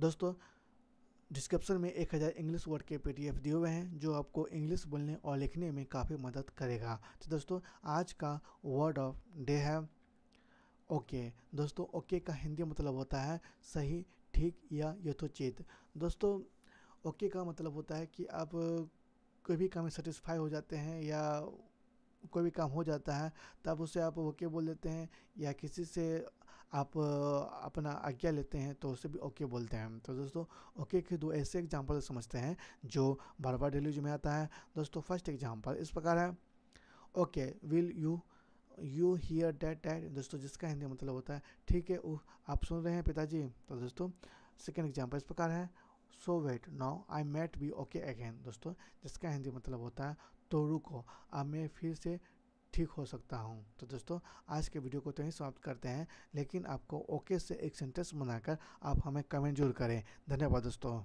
दोस्तों डिस्क्रिप्शन में एक हज़ार इंग्लिश वर्ड के पी दिए हुए हैं जो आपको इंग्लिश बोलने और लिखने में काफ़ी मदद करेगा तो दोस्तों आज का वर्ड ऑफ डे है ओके दोस्तों ओके का हिंदी मतलब होता है सही ठीक या यथोचित दोस्तों ओके का मतलब होता है कि आप कोई भी काम में सेटिस्फाई हो जाते हैं या कोई भी काम हो जाता है तब उसे आप ओके बोल देते हैं या किसी से आप अपना आज्ञा लेते हैं तो उसे भी ओके बोलते हैं तो दोस्तों ओके के दो ऐसे एग्जाम्पल समझते हैं जो बार बार डेली में आता है दोस्तों फर्स्ट एग्जाम्पल इस प्रकार है okay will you you hear that that दोस्तों जिसका हिंदी मतलब होता है ठीक है उह, आप सुन रहे हैं पिताजी तो दोस्तों सेकेंड एग्जाम्पल इस प्रकार है so wait now I might be okay again दोस्तों जिसका हिंदी मतलब होता है तो रुको अब मैं फिर से ठीक हो सकता हूँ तो दोस्तों आज के वीडियो को तो ही समाप्त करते हैं लेकिन आपको ओके से एक सेंटेंस बनाकर आप हमें कमेंट जरूर करें धन्यवाद दोस्तों